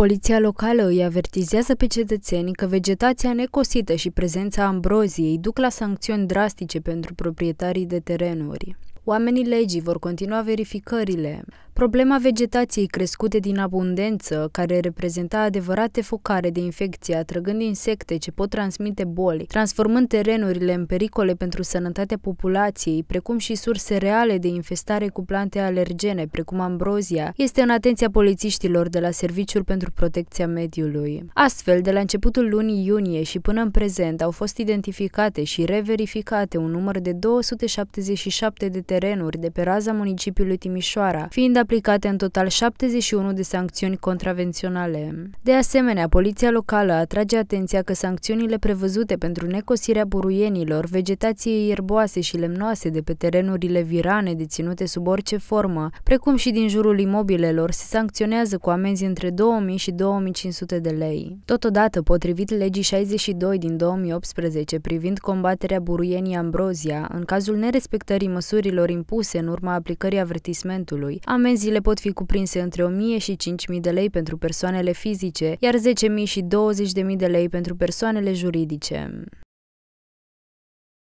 Poliția locală îi avertizează pe cetățeni că vegetația necosită și prezența ambroziei duc la sancțiuni drastice pentru proprietarii de terenuri. Oamenii legii vor continua verificările. Problema vegetației crescute din abundență, care reprezenta adevărate focare de infecție, atrăgând insecte ce pot transmite boli, transformând terenurile în pericole pentru sănătatea populației, precum și surse reale de infestare cu plante alergene, precum ambrozia, este în atenția polițiștilor de la Serviciul pentru Protecția Mediului. Astfel, de la începutul lunii iunie și până în prezent au fost identificate și reverificate un număr de 277 de terenuri de pe raza municipiului Timișoara, fiind aplicate în total 71 de sancțiuni contravenționale. De asemenea, poliția locală atrage atenția că sancțiunile prevăzute pentru necosirea buruienilor, vegetației ierboase și lemnoase de pe terenurile virane deținute sub orice formă, precum și din jurul imobilelor, se sancționează cu amenzi între 2000 și 2500 de lei. Totodată, potrivit legii 62 din 2018 privind combaterea buruienii ambrozia, în cazul nerespectării măsurilor impuse în urma aplicării avertismentului, amenzi Amenziile pot fi cuprinse între 1000 și 5000 de lei pentru persoanele fizice, iar 10.000 și 20.000 de lei pentru persoanele juridice.